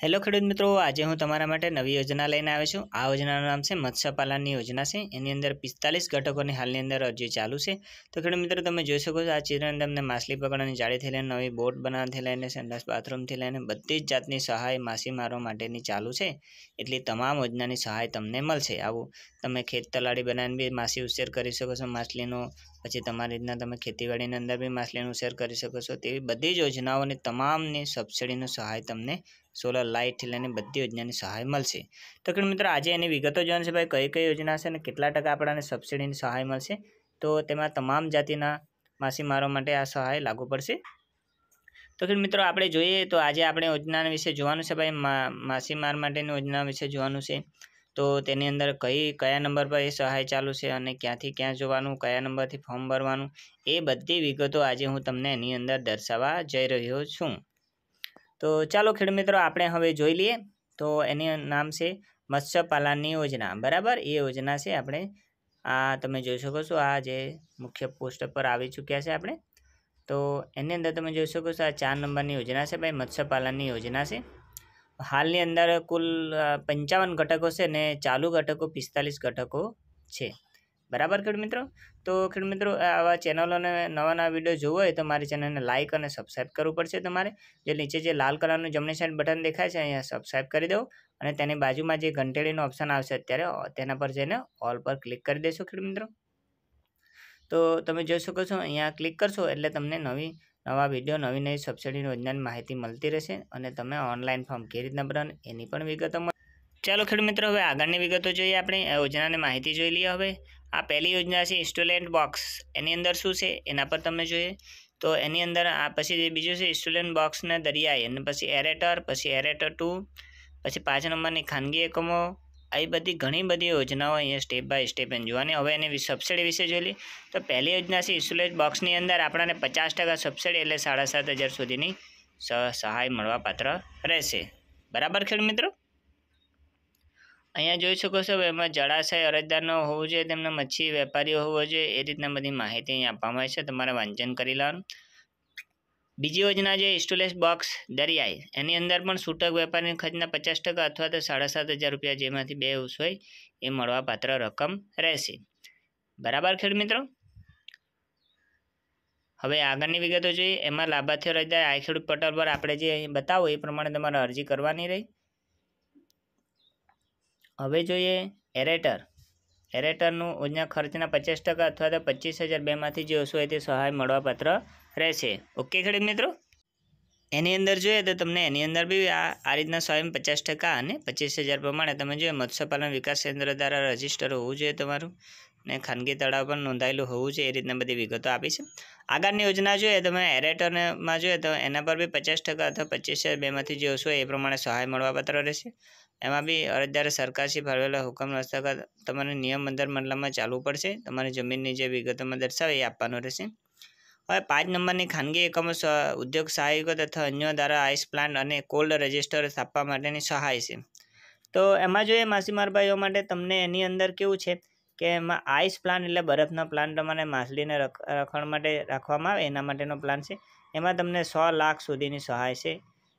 hello ખેડૂત મિત્રો આજે હું તમારા માટે નવી યોજના લઈને આવ્યો છું આ યોજનાનું નામ છે મત્સ્યપાલનની યોજના છે એની અંદર પિસ્તાલીસ ઘટકોની હાલની અંદર અરજી ચાલુ છે તો ખેડૂત મિત્રો તમે જોઈ શકો છો આ ચિત્રની તમને માછલી પકડવાની જાળીથી લઈને નવી બોટ બનાવવાથી લઈને સંડાસ બાથરૂમથી લઈને બધી જ જાતની સહાય માછી મારવા માટેની ચાલુ છે એટલી તમામ યોજનાની સહાય તમને મળશે આવું તમે ખેત તલાડી બનાવીને બી માછી ઉછેર કરી શકો છો માછલીનો પછી તમારી રીતના તમે ખેતીવાડીની અંદર બી માછલીનો ઉછેર કરી શકો છો તેવી બધી જ યોજનાઓની તમામની સબસિડીની સહાય તમને સોલર લાઇટથી લઈને બધી યોજનાની સહાય મળશે તો કે મિત્રો આજે એની વિગતો જોવાની છે ભાઈ કઈ કઈ યોજના છે અને કેટલા ટકા આપણને સબસિડીની સહાય મળશે તો તેમાં તમામ જાતિના માછીમારો માટે આ સહાય લાગુ પડશે તો ખેર મિત્રો આપણે જોઈએ તો આજે આપણે યોજના વિશે જોવાનું છે ભાઈ માછીમાર માટેની યોજના વિશે જોવાનું છે તો તેની અંદર કઈ કયા નંબર પર એ સહાય ચાલુ છે અને ક્યાંથી ક્યાં જોવાનું કયા નંબરથી ફોર્મ ભરવાનું એ બધી વિગતો આજે હું તમને એની અંદર દર્શાવવા જઈ રહ્યો છું તો ચાલો ખેડમિત્રો આપણે હવે જોઈ લઈએ તો એની નામ છે મત્સ્યપાલનની યોજના બરાબર એ યોજના છે આપણે આ તમે જોઈ શકો છો આ જે મુખ્ય પોસ્ટ પર આવી ચૂક્યા છે આપણે તો એની અંદર તમે જોઈ શકો છો આ ચાર નંબરની યોજના છે ભાઈ મત્સ્યપાલનની યોજના છે હાલની અંદર કુલ પંચાવન ઘટકો છે અને ચાલુ ઘટકો પિસ્તાલીસ ઘટકો છે બરાબર ખેડૂત મિત્રો તો ખેડૂત મિત્રો આવા ચેનલોને નવા નવા વિડીયો જોવો હોય તો મારી ચેનલને લાઇક અને સબસ્ક્રાઈબ કરવું પડશે તમારે જે નીચે જે લાલ કલરનું જમણી સાઈડ બટન દેખાય છે અહીંયા સબસ્ક્રાઈબ કરી દો અને તેની બાજુમાં જે ઘંટેડીનું ઓપ્શન આવશે અત્યારે તેના પર જઈને ઓલ પર ક્લિક કરી દેશો ખેડૂત મિત્રો તો તમે જોઈ શકો છો અહીંયા ક્લિક કરશો એટલે તમને નવી નવા વિડીયો નવી નવી સબસિડીની યોજનાની માહિતી મળતી રહેશે અને તમે ઓનલાઈન ફોર્મ કેવી રીતના ભરવાનું એની પણ વિગતો ચાલો ખેડૂત મિત્રો હવે આગળની વિગતો જોઈએ આપણે યોજનાની માહિતી જોઈ લઈએ હવે આ પહેલી યોજના છે ઇન્સ્ટોલેન્ટ બોક્સ એની અંદર શું છે એના પર તમને જોઈએ તો એની અંદર આ પછી જે બીજું છે ઇન્સ્ટોલેન્ટ બોક્સના દરિયાઈ અને પછી એરેટર પછી એરેટર ટુ પછી પાંચ નંબરની ખાનગી એકમો આવી બધી ઘણી બધી યોજનાઓ અહીંયા સ્ટેપ બાય સ્ટેપ એમ જોવાની હવે એની સબસિડી વિશે જોઈ લઈએ તો પહેલી યોજના છે ઇન્સ્ટોલેન્ટ બોક્સની અંદર આપણને પચાસ ટકા સબસિડી એટલે સાડા સાત હજાર સુધીની સહાય મળવાપાત્ર રહેશે બરાબર ખેડૂત મિત્રો અહીંયા જોઈ શકો છો એમાં જળાશય અરજદાર હોવો જોઈએ તેમના મચ્છી વેપારીઓ હોવો જોઈએ એ રીતના બધી માહિતી અહીં આપવામાં આવે છે તમારે વાંચન કરી લેવાનું બીજી યોજના છે સ્ટોલેસ બોક્સ દરિયાઈ એની અંદર પણ છૂટક વેપારીની ખર્ચના પચાસ ટકા અથવા તો સાડા સાત હજાર રૂપિયા જેમાંથી બે ઉસ હોય એ મળવાપાત્ર રકમ રહેશે બરાબર ખેડ મિત્રો હવે આગળની વિગતો જોઈએ એમાં લાભાર્થીઓ રજા આ ખેડૂત પોર્ટલ પર આપણે જે અહીં બતાવો એ પ્રમાણે તમારે અરજી કરવાની રહી હવે જોઈએ એરેટર એરેટરનું યોજના ખર્ચના પચાસ ટકા અથવા તો પચીસ હજાર બેમાંથી જે ઓછું હોય તે સહાય મળવાપાત્ર રહેશે ઓકે ખેડૂત મિત્રો એની અંદર જોઈએ તો તમને એની અંદર બી આ આ રીતના સ્વયં પચાસ ટકા અને પચીસ હજાર પ્રમાણે તમે જોઈએ મત્સ્યપાલન વિકાસ કેન્દ્ર દ્વારા રજીસ્ટર હોવું જોઈએ તમારું ને ખાનગી તળાવ પણ નોંધાયેલું હોવું જોઈએ એ રીતના બધી વિગતો આપી છે આગળની યોજના જોઈએ તમે એરેટરમાં જોઈએ તો એના પર બી પચાસ ટકા અથવા પચીસ બેમાંથી જે ઓછું એ પ્રમાણે સહાય મળવાપાત્ર રહેશે એમાં બી અરજદારે સરકારશ્રી ફાળવેલા હુકમ હસ્તક તમારે નિયમ અંદર મંડળમાં ચાલવું પડશે તમારી જમીનની જે વિગતોમાં દર્શાવે એ આપવાનું રહેશે હવે પાંચ નંબરની ખાનગી એકમો ઉદ્યોગ સહાયકો તથા અન્ય દ્વારા આઈસ પ્લાન્ટ અને કોલ્ડ રજિસ્ટર સ્થાપવા માટેની સહાય છે તો એમાં જોઈએ માછીમાર ભાઈઓ માટે તમને એની અંદર કેવું છે કે એમાં આઈસ પ્લાન્ટ એટલે બરફનો પ્લાન તમારે માછલીને રખણ માટે રાખવામાં આવે એના માટેનો પ્લાન છે એમાં તમને સો લાખ સુધીની સહાય છે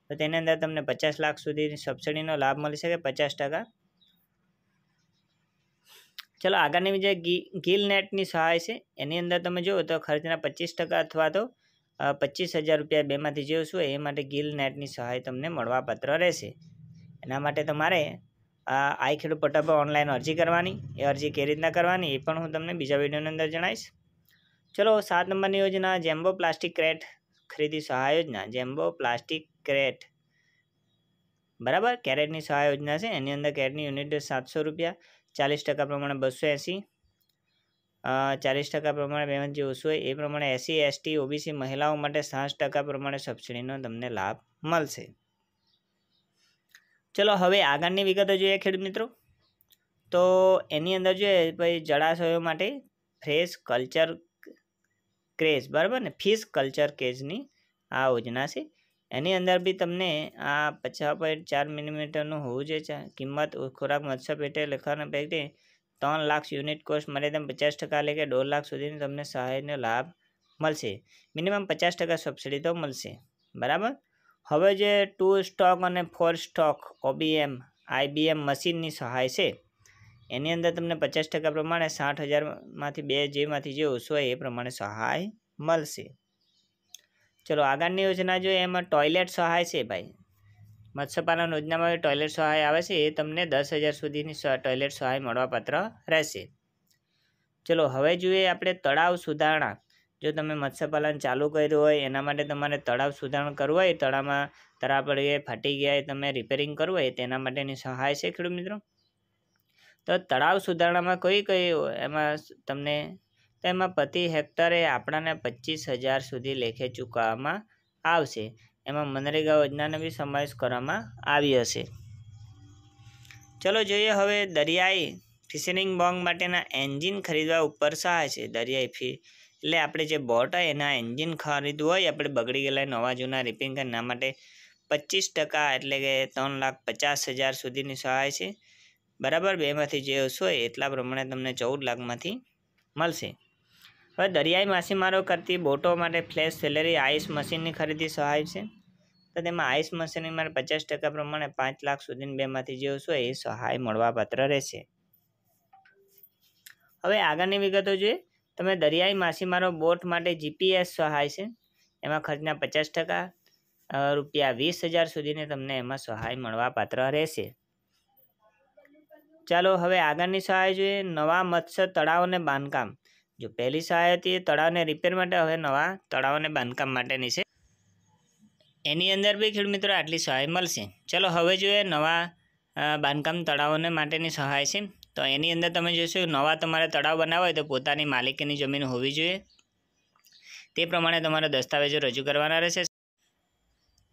તો તેની અંદર તમને પચાસ લાખ સુધીની સબસિડીનો લાભ મળી શકે પચાસ ટકા ચલો આગળની જે ગીલ નેટની સહાય છે એની અંદર તમે જુઓ તો ખર્ચના પચીસ ટકા અથવા તો પચીસ હજાર રૂપિયા બેમાંથી જોઈશું એ માટે ગીલ નેટની સહાય તમને મળવાપાત્ર રહેશે એના માટે તમારે આ આઈ ખેડૂત પોર્ટલ પર ઓનલાઈન અરજી કરવાની એ અરજી કેવી રીતના કરવાની એ પણ હું તમને બીજા વિડીયોની અંદર જણાવીશ ચલો સાત નંબરની યોજના જેમ્બો પ્લાસ્ટિક ક્રેટ ખરીદી સહાય યોજના જેમ્બો પ્લાસ્ટિક ક્રેટ બરાબર કેરેટની સહાય યોજના છે એની અંદર કેરેટની યુનિટ સાતસો રૂપિયા ચાલીસ ટકા પ્રમાણે બસો એંસી ચાલીસ ટકા પ્રમાણે બેમાં જે ઓછું હોય એ પ્રમાણે એસસી એસટી ઓબીસી મહિલાઓ માટે સાઠ ટકા પ્રમાણે સબસિડીનો તમને લાભ મળશે ચલો હવે આગળની વિગતો જોઈએ ખેડૂત મિત્રો તો એની અંદર જોઈએ ભાઈ જળાશયો માટે ફ્રેશ કલ્ચર ક્રેઝ બરાબર ને ફિશ કલ્ચર કેજની આ યોજના છે એની અંદર બી તમને આ પચાસ પોઈન્ટ ચાર મિલીમીટરનું હોવું જોઈએ કિંમત ખોરાક મત્સ્ય પેટે લખવાના પેટે ત્રણ લાખ યુનિટ કોસ્ટ મર્યાદા પચાસ ટકા એટલે કે દોઢ લાખ સુધીની તમને સહાયનો લાભ મળશે મિનિમમ પચાસ ટકા સબસિડી તો મળશે બરાબર હવે જે ટુ સ્ટોક અને ફોર સ્ટોક ઓબીએમ આઈબીએમ મશીનની સહાય છે એની અંદર તમને પચાસ ટકા પ્રમાણે સાઠ હજારમાંથી બે જેમાંથી જે ઓછો હોય એ પ્રમાણે સહાય મળશે ચલો આગળની યોજના જોઈએ એમાં ટોયલેટ સહાય છે ભાઈ મત્સ્યપાલન યોજનામાં ટોયલેટ સહાય આવે છે એ તમને દસ હજાર સુધીની ટોયલેટ સહાય મળવાપાત્ર રહેશે ચલો હવે જોઈએ આપણે તળાવ સુધારણા જો તમે મત્સ્યપાલન ચાલુ કર્યું હોય એના માટે તમારે તળાવ સુધારણ કરવું હોય તળાવમાં તળાવ ફાટી ગયા તમે રિપેરિંગ કરવું હોય તેના માટેની સહાય છે ખેડૂત મિત્રો તો તળાવ સુધારણામાં કઈ કઈ એમાં તમને તો એમાં પ્રતિ હેક્ટરે આપણાને પચીસ હજાર સુધી લેખે ચૂકવવામાં આવશે એમાં મનરેગા યોજનાનો બી સમાવેશ કરવામાં આવી હશે ચલો જોઈએ હવે દરિયાઈ ફિશરિંગ બોંગ માટેના એન્જિન ખરીદવા ઉપર સહાય છે દરિયાઈ ફી એટલે આપણે જે બોટ હોય એના એન્જિન ખરીદવું હોય આપણે બગડી ગયેલા નવા જૂના રિપેરિંગ એના માટે પચીસ ટકા એટલે કે ત્રણ લાખ પચાસ હજાર સુધીની સહાય છે બરાબર બેમાંથી જે ઓછો હોય એટલા પ્રમાણે તમને ચૌદ લાખમાંથી મળશે હવે દરિયાઈ માછીમારો કરતી બોટો માટે ફ્લેશ સેલરી આઈસ મશીનની ખરીદી સહાય છે તો તેમાં આઈસ મશીનની મારે પચાસ ટકા પ્રમાણે પાંચ લાખ સુધીની બેમાંથી જે ઓછો એ સહાય મળવાપાત્ર રહેશે હવે આગળની વિગતો જોઈએ તમે દરિયાઈ માછીમારો બોટ માટે જીપીએસ સહાય છે એમાં ખર્ચના પચાસ ટકા રૂપિયા વીસ હજાર સુધીને તમને એમાં સહાય મળવાપાત્ર રહેશે ચાલો હવે આગળની સહાય જોઈએ નવા મત્સ્ય અને બાંધકામ જો પહેલી સહાય હતી તળાવને રિપેર માટે હવે નવા તળાવ અને બાંધકામ માટેની છે એની અંદર બી ખેડૂત મિત્રો આટલી સહાય મળશે ચાલો હવે જોઈએ નવા બાંધકામ તળાવોને માટેની સહાય છે તો એની અંદર તમે જોશો નવા તમારે તળાવ બનાવવા હોય તો પોતાની માલિકીની જમીન હોવી જોઈએ તે પ્રમાણે તમારા દસ્તાવેજો રજૂ કરવાના રહેશે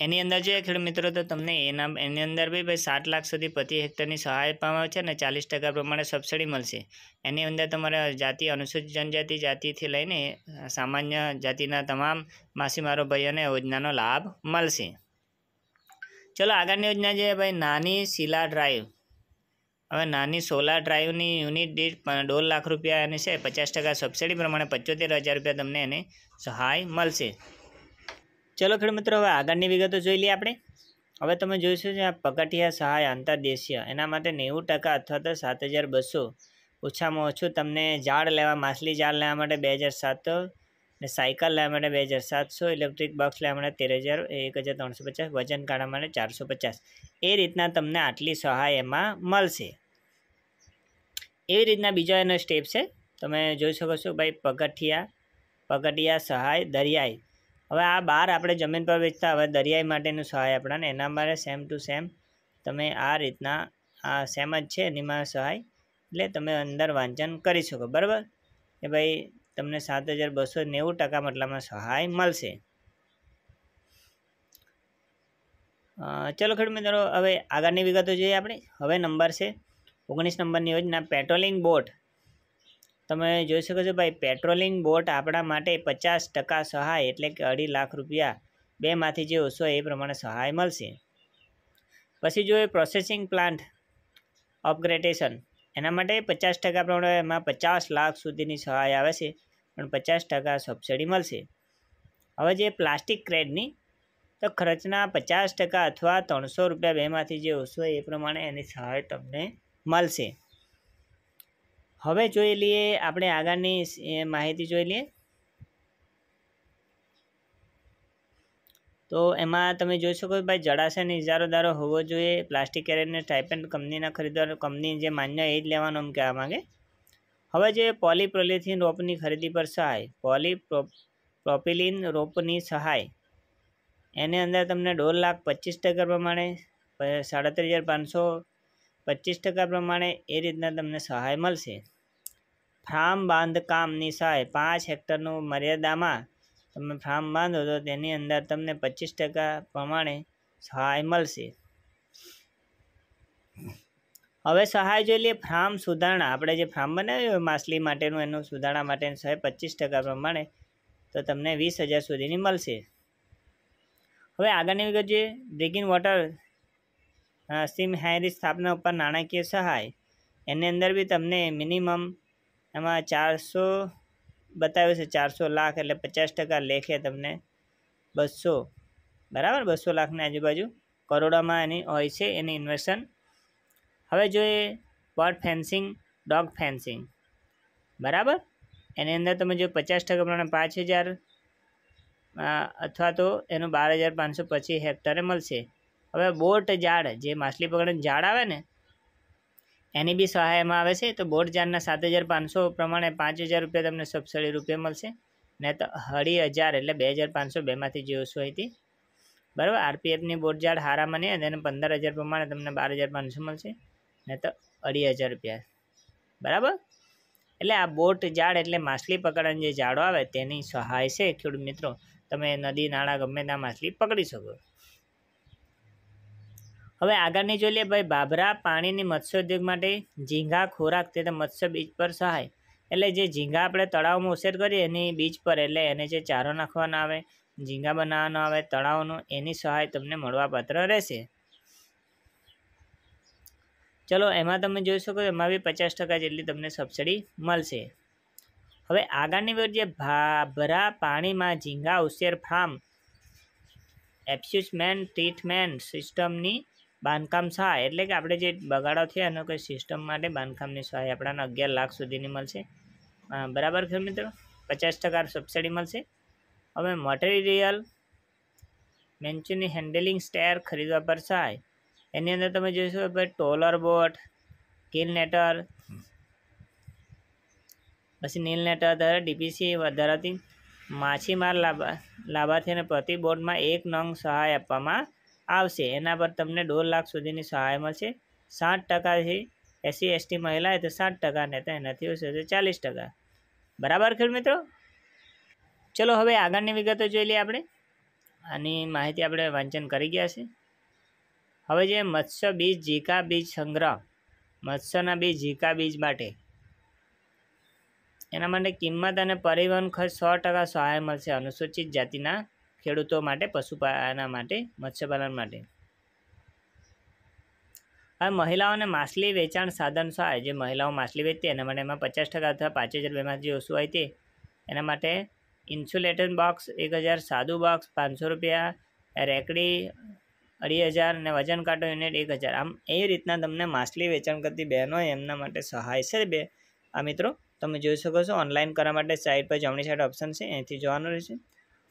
એની અંદર જોઈએ ખેડ મિત્રો તો તમને એના એની અંદર બી ભાઈ સાત લાખ સુધી પ્રતિ હેક્ટરની સહાય પામે છે અને ચાલીસ ટકા પ્રમાણે સબસિડી મળશે એની અંદર તમારે જાતિ અનુસૂચિત જનજાતિ જાતિથી લઈને સામાન્ય જાતિના તમામ માછીમારો ભાઈઓને યોજનાનો લાભ મળશે ચલો આગળની યોજના જે ભાઈ નાની શિલા ડ્રાઈવ હવે નાની સોલાર ડ્રાઈવની યુનિટ દીઠ દોઢ લાખ રૂપિયા એની છે પચાસ ટકા સબસિડી પ્રમાણે પંચોતેર હજાર રૂપિયા તમને એને સહાય મળશે ચલો ખેડૂત મિત્રો હવે આગળની વિગતો જોઈ લઈએ આપણે હવે તમે જોઈશું જે આ પગથિયા સહાય આંતરદેશીય એના માટે નેવું ટકા અથવા તો સાત હજાર બસો ઓછામાં ઓછું તમને ઝાડ લેવા માછલી ઝાડ લેવા માટે બે હજાર સાતસો અને સાયકલ લેવા માટે બે હજાર સાતસો ઇલેક્ટ્રિક બોક્સ લેવા માટે તેર હજાર એક હજાર ત્રણસો પચાસ વજન કાઢવા માટે ચારસો પચાસ એ રીતના તમને આટલી સહાય એમાં મળશે એવી રીતના બીજો એનો સ્ટેપ છે તમે જોઈ શકો છો ભાઈ પગથિયા પગથિયા સહાય દરિયાઈ હવે આ બાર આપણે જમીન પર વેચતા હવે દરિયાઈ માટેનું સહાય આપણાને એના માટે સેમ ટુ સેમ તમે આ રીતના આ સેમ જ છે એનીમાં સહાય એટલે તમે અંદર વાંચન કરી શકો બરાબર કે ભાઈ તમને સાત હજાર બસો નેવું ટકા મટલામાં સહાય મળશે ચલો ખેડૂત મિત્રો હવે આગળની વિગતો જોઈએ આપણે હવે નંબર છે ઓગણીસ નંબરની યોજના પેટ્રોલિંગ બોટ તમે જોઈ શકો છો ભાઈ પેટ્રોલિંગ બોટ આપણા માટે પચાસ ટકા સહાય એટલે કે અઢી લાખ રૂપિયા બેમાંથી જે ઓછો એ પ્રમાણે સહાય મળશે પછી જોઈએ પ્રોસેસિંગ પ્લાન્ટ અપગ્રેડેશન એના માટે પચાસ ટકા પ્રમાણે એમાં પચાસ લાખ સુધીની સહાય આવે છે પણ પચાસ ટકા સબસિડી મળશે હવે જે પ્લાસ્ટિક ક્રેડની તો ખર્ચના પચાસ ટકા અથવા ત્રણસો રૂપિયા બેમાંથી જે ઓછો એ પ્રમાણે એની સહાય તમને મળશે હવે જોઈ લઈએ આપણે આગળની માહિતી જોઈ લઈએ તો એમાં તમે જોઈ શકો ભાઈ જળાશયની દારો હોવો જોઈએ પ્લાસ્ટિક કેરેટને સ્ટાઇપેન્ડ કંપનીના ખરીદવાનો કંપની જે માન્ય એ જ લેવાનો એમ કહેવા માગે હવે જે પોલીપ્રોલિથિન રોપની ખરીદી પર સહાય પોલી પ્રોપિલિન રોપની સહાય એની અંદર તમને દોઢ લાખ પચીસ ટકા પ્રમાણે સાડત્રીસ હજાર પાંચસો પચીસ ટકા પ્રમાણે એ રીતના તમને સહાય મળશે ફાર્મ બાંધકામની સહાય પાંચ હેક્ટરનું મર્યાદામાં તમે ફાર્મ બાંધો તો તેની અંદર તમને પચીસ ટકા પ્રમાણે સહાય મળશે હવે સહાય જોઈ લઈએ ફાર્મ સુધારણા આપણે જે ફાર્મ બનાવ્યું હોય માછલી માટેનું એનું સુધારણા માટેનું સહાય પચીસ ટકા પ્રમાણે તો તમને વીસ હજાર સુધીની મળશે હવે આગળની વિગત જોઈએ ડ્રિંકિંગ વોટર સિમ હાયરી સ્થાપના ઉપર નાણાકીય સહાય એની અંદર બી તમને મિનિમમ એમાં ચારસો બતાવ્યું છે ચારસો લાખ એટલે પચાસ ટકા લેખે તમને બસો બરાબર બસો લાખની આજુબાજુ કરોડોમાં એની હોય છે એની ઇન્વેસ્ટન હવે જોઈએ બર્ડ ફેન્સિંગ ડોગ ફેન્સિંગ બરાબર એની અંદર તમે જો પચાસ ટકા પ્રમાણે પાંચ હજાર અથવા તો એનું બાર હજાર પાંચસો પચીસ હેક્ટરે મળશે હવે બોટ જાળ જે માછલી પકડવાનું જાળ આવે ને એની બી સહાયમાં આવે છે તો બોટ જાળના સાત હજાર પાંચસો પ્રમાણે પાંચ હજાર રૂપિયા તમને સબસિડી રૂપિયા મળશે ને તો અઢી હજાર એટલે બે હજાર પાંચસો બેમાંથી જે ઓછું હતી બરાબર આરપીએફની બોટ જાળ હારામાં નહીં તેને પંદર હજાર પ્રમાણે તમને બાર હજાર પાંચસો મળશે ને તો અઢી હજાર રૂપિયા બરાબર એટલે આ બોટ જાળ એટલે માછલી પકડવાની જે જાળો આવે તેની સહાય છે ખેડૂત મિત્રો તમે નદી નાળા ગમે ત્યાં માછલી પકડી શકો હવે આગળની જોઈ લઈએ ભાઈ ભાભરા પાણીની મત્સ્યોદ્યોગ માટે ઝીંગા ખોરાક તે મત્સ્ય બીજ પર સહાય એટલે જે ઝીંગા આપણે તળાવમાં ઉછેર કરીએ એની બીજ પર એટલે એને જે ચારો નાખવાનો આવે ઝીંગા બનાવવાનો આવે તળાવનો એની સહાય તમને મળવાપાત્ર રહેશે ચલો એમાં તમે જોઈ શકો એમાં બી પચાસ ટકા જેટલી તમને સબસિડી મળશે હવે આગળની વાર જે ભાભરા પાણીમાં ઝીંગા ઉછેર ફાર્મ એપ્સ્યુસમેન્ટ ટ્રીટમેન્ટ સિસ્ટમની બાંધકામ સહાય એટલે કે આપણે જે બગાડો થયા એનો કોઈ સિસ્ટમ માટે બાંધકામની સહાય આપણાને અગિયાર લાખ સુધીની મળશે બરાબર ખેડ મિત્રો પચાસ ટકા સબસિડી મળશે હવે મટીરિયલ મેન્ચુની હેન્ડલિંગ સ્ટેર ખરીદવા પર સહાય એની અંદર તમે જોઈશો ભાઈ ટોલર બોટ કિલ નેટર પછી નીલ નેટર ડીપીસી ધરાવતી માછીમાર લાભા લાભાર્થીને પ્રતિ બોર્ડમાં એક નંગ સહાય આપવામાં આવશે એના પર તમને દોઢ લાખ સુધીની સહાય મળશે સાત ટકાથી એસસી એસટી મહિલા તો સાત ટકા ને તો એનાથી ઓછું તો ચાલીસ ટકા બરાબર ખેડ મિત્રો ચલો હવે આગળની વિગતો જોઈ લઈએ આપણે આની માહિતી આપણે વાંચન કરી ગયા છે હવે જે મત્સ્ય બીજ ઝીકા બીજ સંગ્રહ મત્સ્યના બીજ જીકા બીજ માટે એના માટે કિંમત અને પરિવહન ખર્ચ સો ટકા સહાય મળશે અનુસૂચિત જાતિના ખેડૂતો માટે પશુપાલના માટે મત્સ્યપાલન માટે હવે મહિલાઓને માછલી વેચાણ સાધન સહાય જે મહિલાઓ માછલી વેચતી એના માટે એમાં પચાસ ટકા અથવા પાંચ હજાર રૂપિયામાં જે ઓછું હોય તે એના માટે ઇન્સ્યુલેટર બોક્સ એક હજાર સાદું બોક્સ પાંચસો રૂપિયા રેકડી અઢી હજાર અને વજન કાંટો યુનિટ એક હજાર આમ એ રીતના તમને માછલી વેચાણ કરતી બહેનોએ એમના માટે સહાય છે બે આ મિત્રો તમે જોઈ શકો છો ઓનલાઈન કરવા માટે સાઇટ પર જમણી સાઈડ ઓપ્શન છે એથી જોવાનું રહેશે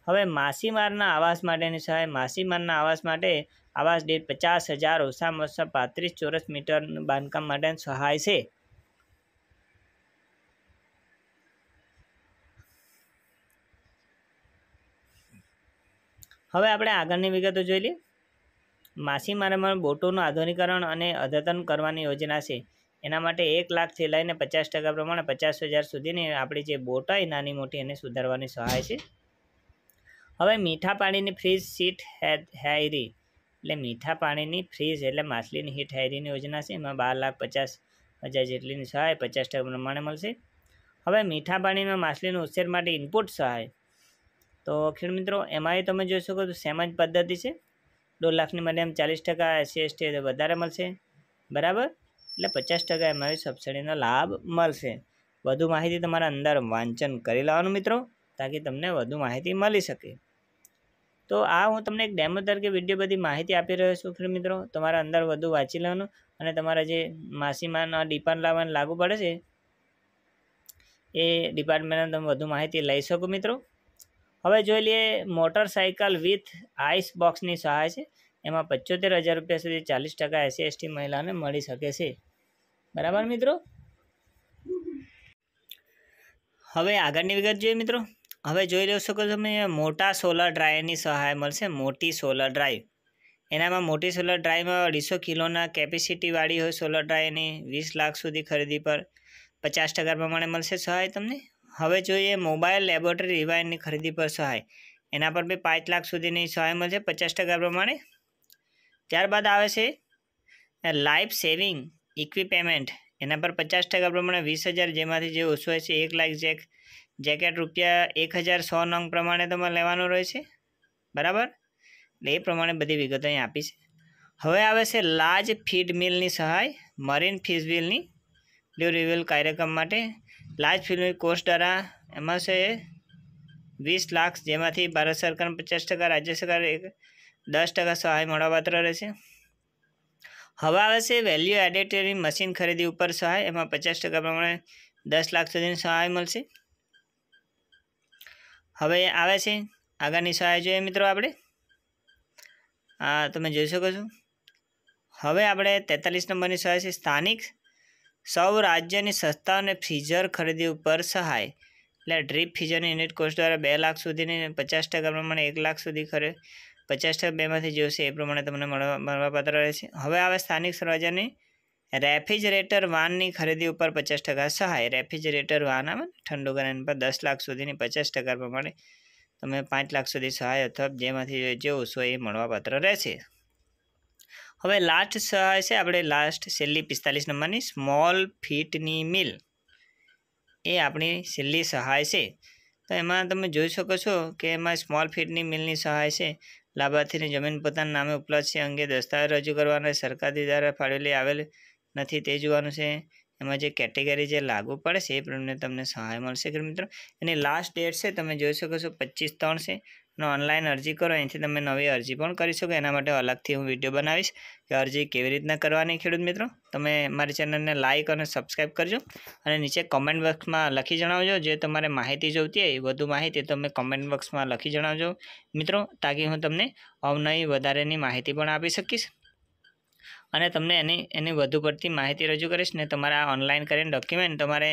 હવે માછીમારના આવાસ માટેની સહાય માછીમારના આવાસ માટે આવાસ દીઠ પચાસ હજાર ઓછામાં ઓછા પાંત્રીસ ચોરસ મીટરનું બાંધકામ માટેની સહાય છે હવે આપણે આગળની વિગતો જોઈ લઈએ માછીમારામાં બોટોનું આધુનિકરણ અને અદ્યતન કરવાની યોજના છે એના માટે એક લાખથી લઈને પચાસ ટકા પ્રમાણે પચાસ હજાર સુધીની આપણી જે બોટ હોય નાની મોટી એને સુધારવાની સહાય છે હવે મીઠા પાણીની ફ્રીઝ સીટ હેરી એટલે મીઠા પાણીની ફ્રીઝ એટલે માછલીની હીટ હેરીની યોજના છે એમાં બાર લાખ પચાસ હજાર જેટલીની સહાય પચાસ ટકા પ્રમાણે મળશે હવે મીઠા પાણીમાં માછલીનું ઉછેર માટે ઇનપુટ સહાય તો ખેડ મિત્રો એમાંય તમે જોઈ શકો તો સેમ જ પદ્ધતિ છે દોઢ લાખની મને એમ ચાલીસ ટકા એસસી એસટી વધારે મળશે બરાબર એટલે પચાસ ટકા એમાં સબસિડીનો લાભ મળશે વધુ માહિતી તમારા અંદર વાંચન કરી લેવાનું મિત્રો તાકી તમને વધુ માહિતી મળી શકે તો આ હું તમને એક ડેમો તરીકે વિડીયો બધી માહિતી આપી રહ્યો છું ફ્રી મિત્રો તમારા અંદર વધુ વાંચી લેવાનું અને તમારા જે માસીમાના ડિપાર્ટ લાવવાનું લાગુ પડે છે એ ડિપાર્ટમેન્ટમાં તમે વધુ માહિતી લઈ શકો મિત્રો હવે જોઈ લઈએ મોટરસાઇકલ વિથ આઈસ બોક્સની સહાય છે એમાં પચોતેર હજાર રૂપિયા સુધી ચાલીસ ટકા એસસી મહિલાને મળી શકે છે બરાબર મિત્રો હવે આગળની વિગત જોઈએ મિત્રો હવે જોઈ લો છો કે તમને મોટા સોલર ડ્રાયરની સહાય મળશે મોટી સોલર ડ્રાઈવ એનામાં મોટી સોલર ડ્રાઈવમાં અઢીસો કિલોના કેપેસિટીવાળી હોય સોલર ડ્રાઈવની વીસ લાખ સુધી ખરીદી પર પચાસ ટકા પ્રમાણે મળશે સહાય તમને હવે જોઈએ મોબાઈલ લેબોરેટરી રિવાયરની ખરીદી પર સહાય એના પર બી પાંચ લાખ સુધીની સહાય મળશે પચાસ ટકા પ્રમાણે ત્યારબાદ આવે છે લાઈફ સેવિંગ ઇક્વિપેમેન્ટ એના પર પચાસ ટકા પ્રમાણે વીસ હજાર જેમાંથી જે ઓછું હોય છે એક લાખ જેક જેકેટ રૂપિયા એક હજાર સો નંગ પ્રમાણે તમારે લેવાનું રહેશે બરાબર એટલે એ પ્રમાણે બધી વિગતો અહીં આપી છે હવે આવે છે લાર્જ ફીડ મિલની સહાય મરીન ફીસ બિલની ડ્યુ રિવ્યુલ કાર્યક્રમ માટે લાર્જ ફીડની કોર્સ દ્વારા એમાં છે વીસ લાખ જેમાંથી ભારત સરકાર પચાસ ટકા રાજ્ય સરકાર એક દસ ટકા સહાય મળવાપાત્ર રહેશે હવે આવે છે વેલ્યુ એડિટરી મશીન ખરીદી ઉપર સહાય એમાં પચાસ ટકા પ્રમાણે દસ લાખ સુધીની સહાય મળશે હવે આવે છે આગળની સહાય જોઈએ મિત્રો આપણે આ તમે જોઈ શકો છો હવે આપણે તેતાલીસ નંબરની સહાય છે સ્થાનિક સૌ રાજ્યની અને ફીઝર ખરીદી ઉપર સહાય એટલે ડ્રીપ ફીઝરની યુનિટ કોસ્ટ દ્વારા બે લાખ સુધીની પચાસ ટકા પ્રમાણે એક લાખ સુધી ખરે પચાસ ટકા બેમાંથી જોશે એ પ્રમાણે તમને મળવા મળવાપાત્ર છે હવે આવે સ્થાનિક સ્વરાજ્યની રેફ્રિજરેટર વાનની ખરીદી ઉપર પચાસ ટકા સહાય રેફ્રિજરેટર વાન આવે ઠંડુ કરીને પર દસ લાખ સુધીની પચાસ ટકા પ્રમાણે તમે પાંચ લાખ સુધી સહાય અથવા જેમાંથી જે ઓછો એ મળવાપાત્ર રહેશે હવે લાસ્ટ સહાય છે આપણે લાસ્ટ છેલ્લી પિસ્તાલીસ નંબરની સ્મોલ ફીટની મિલ એ આપણી છેલ્લી સહાય છે તો એમાં તમે જોઈ શકો છો કે એમાં સ્મોલ ફીટની મિલની સહાય છે લાભાર્થીની જમીન પોતાના નામે ઉપલબ્ધ છે અંગે દસ્તાવેજ રજૂ કરવાના સરકારથી દ્વારા ફાળવેલી આવેલ નથી તે જોવાનું છે એમાં જે કેટેગરી જે લાગુ પડે છે એ પ્રમાણે તમને સહાય મળશે કે મિત્રો એની લાસ્ટ ડેટ છે તમે જોઈ શકો છો પચીસ ત્રણ છે અને ઓનલાઈન અરજી કરો અહીંથી તમે નવી અરજી પણ કરી શકો એના માટે અલગથી હું વિડીયો બનાવીશ કે અરજી કેવી રીતના કરવાની ખેડૂત મિત્રો તમે મારી ચેનલને લાઇક અને સબસ્ક્રાઈબ કરજો અને નીચે કોમેન્ટ બોક્સમાં લખી જણાવજો જે તમારે માહિતી જોઈતી હોય વધુ માહિતી તમે કોમેન્ટ બોક્સમાં લખી જણાવજો મિત્રો તાકી હું તમને અવનવી વધારેની માહિતી પણ આપી શકીશ અને તમને એની એની વધુ પડતી માહિતી રજૂ કરીશ ને તમારા ઓનલાઈન કરીને ડોક્યુમેન્ટ તમારે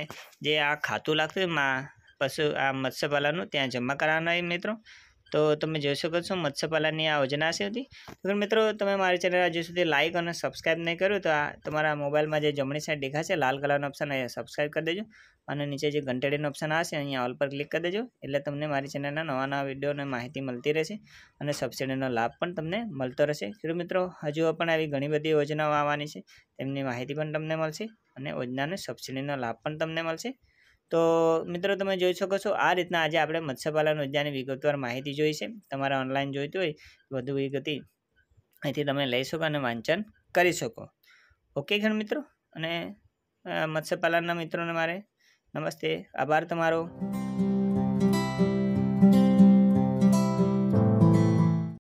જે આ ખાતું લાગતું માં પશુ આ મત્સ્યપાલનનું ત્યાં જમા કરાવવાના હોય મિત્રો તો તમે જોઈ શકો છો મત્સ્યપાલનની આ યોજના છે હતી તો મિત્રો તમે મારી ચેનલ હજુ સુધી લાઇક અને સબસ્ક્રાઈબ નહીં કર્યું તો આ તમારા મોબાઈલમાં જે જમણી સાઈડ દેખાશે લાલ કલરનો ઓપ્શન એ સબસ્ક્રાઈબ કરી દેજો અને નીચે જે ઘંટડીનો ઓપ્શન આવશે અહીંયા ઓલ પર ક્લિક કરી દેજો એટલે તમને મારી ચેનલના નવા નવા વિડીયોને માહિતી મળતી રહેશે અને સબસિડીનો લાભ પણ તમને મળતો રહેશે ખેડૂત મિત્રો હજુ પણ આવી ઘણી બધી યોજનાઓ આવવાની છે તેમની માહિતી પણ તમને મળશે અને યોજનાને સબસિડીનો લાભ પણ તમને મળશે તો મિત્રો તમે જોઈ શકો છો આ રીતના આજે આપણે મત્સ્યપાલન યોજનાની વિગતવાર માહિતી જોઈ છે તમારે ઓનલાઈન જોઈતી હોય વધુ વિગતિ અહીંથી તમે લઈ શકો અને વાંચન કરી શકો ઓકે ઘણ મિત્રો અને મત્સ્યપાલનના મિત્રોને મારે નમસ્તે આભાર તમારો